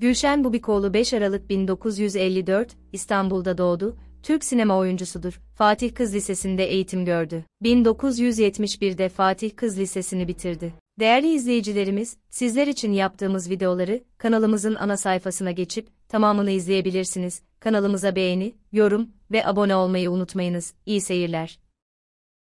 Gülşen Bubikoğlu 5 Aralık 1954, İstanbul'da doğdu, Türk sinema oyuncusudur. Fatih Kız Lisesi'nde eğitim gördü. 1971'de Fatih Kız Lisesi'ni bitirdi. Değerli izleyicilerimiz, sizler için yaptığımız videoları kanalımızın ana sayfasına geçip tamamını izleyebilirsiniz. Kanalımıza beğeni, yorum ve abone olmayı unutmayınız. İyi seyirler.